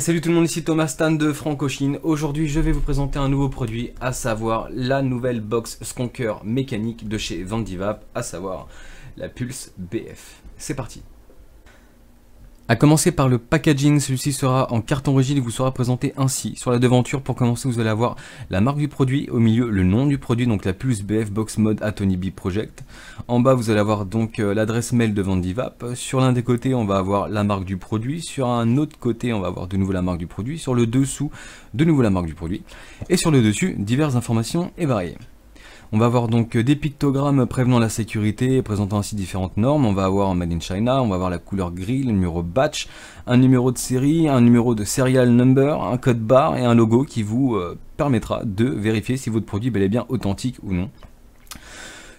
salut tout le monde, ici Thomas Stan de Francochine. Aujourd'hui, je vais vous présenter un nouveau produit, à savoir la nouvelle box skonker mécanique de chez Vandivap, à savoir la Pulse BF. C'est parti a commencer par le packaging, celui-ci sera en carton rigide et vous sera présenté ainsi. Sur la devanture, pour commencer, vous allez avoir la marque du produit, au milieu le nom du produit, donc la plus BF Box Mode Atony B Project. En bas, vous allez avoir donc euh, l'adresse mail de Vendivap. Sur l'un des côtés, on va avoir la marque du produit. Sur un autre côté, on va avoir de nouveau la marque du produit. Sur le dessous, de nouveau la marque du produit. Et sur le dessus, diverses informations et variées. On va avoir donc euh, des pictogrammes prévenant la sécurité et présentant ainsi différentes normes. On va avoir un Made in China, on va avoir la couleur gris, le numéro batch, un numéro de série, un numéro de serial number, un code barre et un logo qui vous euh, permettra de vérifier si votre produit est bel et bien authentique ou non.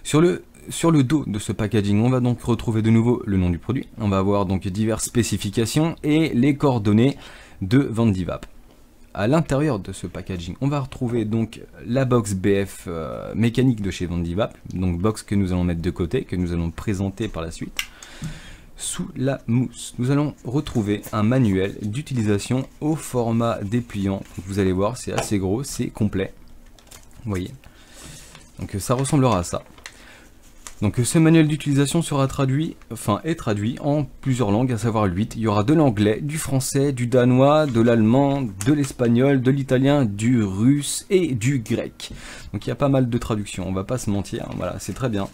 Sur le sur le dos de ce packaging, on va donc retrouver de nouveau le nom du produit. On va avoir donc diverses spécifications et les coordonnées de Vendivap à l'intérieur de ce packaging, on va retrouver donc la box BF euh, mécanique de chez Vandivap, donc box que nous allons mettre de côté, que nous allons présenter par la suite. Sous la mousse, nous allons retrouver un manuel d'utilisation au format dépliant. vous allez voir, c'est assez gros, c'est complet. Vous voyez. Donc ça ressemblera à ça. Donc euh, ce manuel d'utilisation sera traduit, enfin est traduit en plusieurs langues, à savoir 8. Il y aura de l'anglais, du français, du danois, de l'allemand, de l'espagnol, de l'italien, du russe et du grec. Donc il y a pas mal de traductions, on va pas se mentir, hein, voilà, c'est très bien.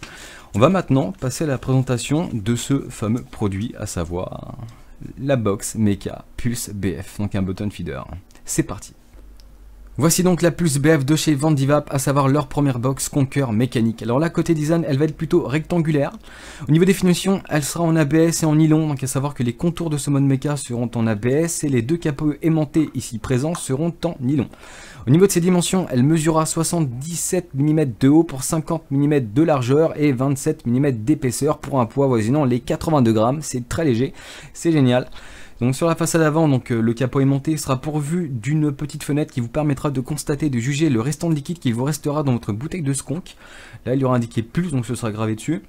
On va maintenant passer à la présentation de ce fameux produit, à savoir la box Mecha Pulse BF, donc un button feeder. C'est parti Voici donc la plus BF de chez Vandivap, à savoir leur première box Conquer mécanique. Alors là, côté design, elle va être plutôt rectangulaire. Au niveau des finitions, elle sera en ABS et en nylon, donc à savoir que les contours de ce mode méca seront en ABS et les deux capots aimantés ici présents seront en nylon. Au niveau de ses dimensions, elle mesurera 77 mm de haut pour 50 mm de largeur et 27 mm d'épaisseur pour un poids voisinant les 82 grammes. C'est très léger, c'est génial. Donc sur la façade avant, donc, euh, le capot aimanté sera pourvu d'une petite fenêtre qui vous permettra de constater, de juger le restant de liquide qui vous restera dans votre bouteille de skunk. Là, il y aura indiqué plus, donc ce sera gravé dessus.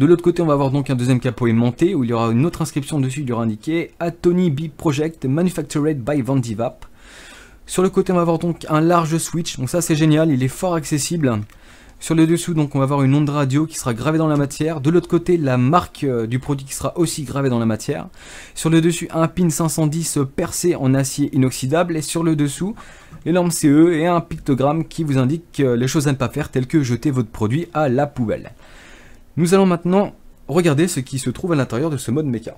De l'autre côté, on va avoir donc un deuxième capot aimanté où il y aura une autre inscription dessus, il y aura indiqué Atony B Project Manufactured by Vandivap. Sur le côté, on va avoir donc un large switch, donc ça c'est génial, il est fort accessible. Sur le dessous, donc, on va avoir une onde radio qui sera gravée dans la matière. De l'autre côté, la marque euh, du produit qui sera aussi gravée dans la matière. Sur le dessus, un pin 510 euh, percé en acier inoxydable. Et sur le dessous, l'énorme CE et un pictogramme qui vous indique les choses à ne pas faire, telles que jeter votre produit à la poubelle. Nous allons maintenant regarder ce qui se trouve à l'intérieur de ce mode méca.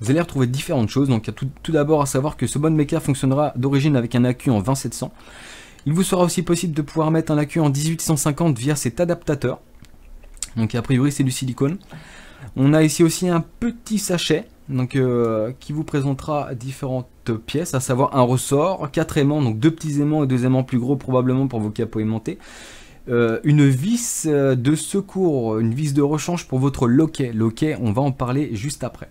Vous allez retrouver différentes choses. Donc, tout, tout d'abord à savoir que ce mode méca fonctionnera d'origine avec un AQ en 2700 il vous sera aussi possible de pouvoir mettre un lacu en 1850 via cet adaptateur. Donc a priori c'est du silicone. On a ici aussi un petit sachet donc, euh, qui vous présentera différentes pièces, à savoir un ressort, quatre aimants, donc deux petits aimants et deux aimants plus gros probablement pour vos capots aimantés. Euh, une vis euh, de secours, une vis de rechange pour votre loquet. Loquet, on va en parler juste après.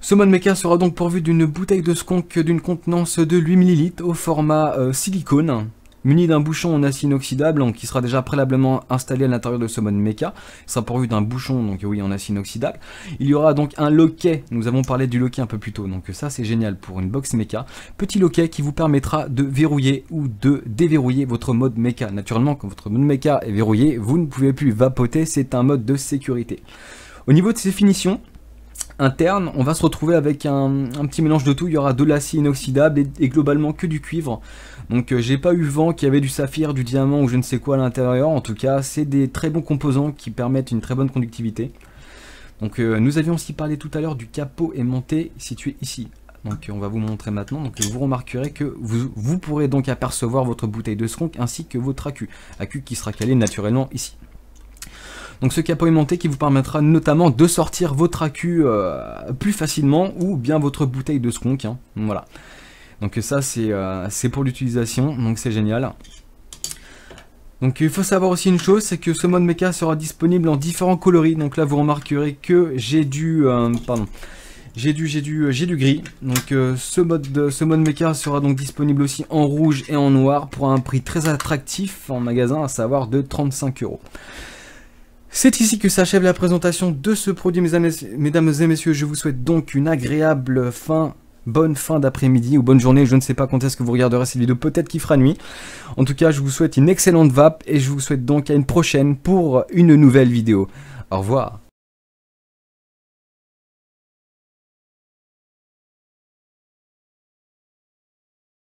Ce mode mecha sera donc pourvu d'une bouteille de skunk d'une contenance de 8 ml au format euh, silicone muni d'un bouchon en acier inoxydable donc, hein, qui sera déjà préalablement installé à l'intérieur de ce mode mecha. Il sera pourvu d'un bouchon donc oui en acier inoxydable. Il y aura donc un loquet, nous avons parlé du loquet un peu plus tôt, donc ça c'est génial pour une box mecha. Petit loquet qui vous permettra de verrouiller ou de déverrouiller votre mode mecha. Naturellement quand votre mode mecha est verrouillé, vous ne pouvez plus vapoter, c'est un mode de sécurité. Au niveau de ses finitions, interne, on va se retrouver avec un, petit mélange de tout. Il y aura de l'acier inoxydable et, globalement que du cuivre. Donc euh, j'ai pas eu vent qu'il y avait du saphir, du diamant ou je ne sais quoi à l'intérieur. En tout cas, c'est des très bons composants qui permettent une très bonne conductivité. Donc euh, nous avions aussi parlé tout à l'heure du capot aimanté situé ici. Donc euh, on va vous montrer maintenant. Donc vous remarquerez que vous, vous pourrez donc apercevoir votre bouteille de skunk ainsi que votre acu AQ qui sera calé naturellement ici. Donc ce capot aimanté qui vous permettra notamment de sortir votre accu euh, plus facilement ou bien votre bouteille de skunk. Hein. Voilà. Donc ça euh, c'est pour l'utilisation, donc c'est génial. Donc il faut savoir aussi une chose, c'est que ce mode mecha sera disponible en différents coloris. Donc là vous remarquerez que j'ai du... Euh, j'ai du, j'ai du, du gris. Donc ce mode, ce mode mecha sera donc disponible aussi en rouge et en noir pour un prix très attractif en magasin, à savoir de 35 euros. C'est ici que s'achève la présentation de ce produit, mesdames et messieurs. Je vous souhaite donc une agréable fin, bonne fin d'après-midi ou bonne journée. Je ne sais pas quand est-ce que vous regarderez cette vidéo, peut-être qu'il fera nuit. En tout cas, je vous souhaite une excellente vape et je vous souhaite donc à une prochaine pour une nouvelle vidéo. Au revoir.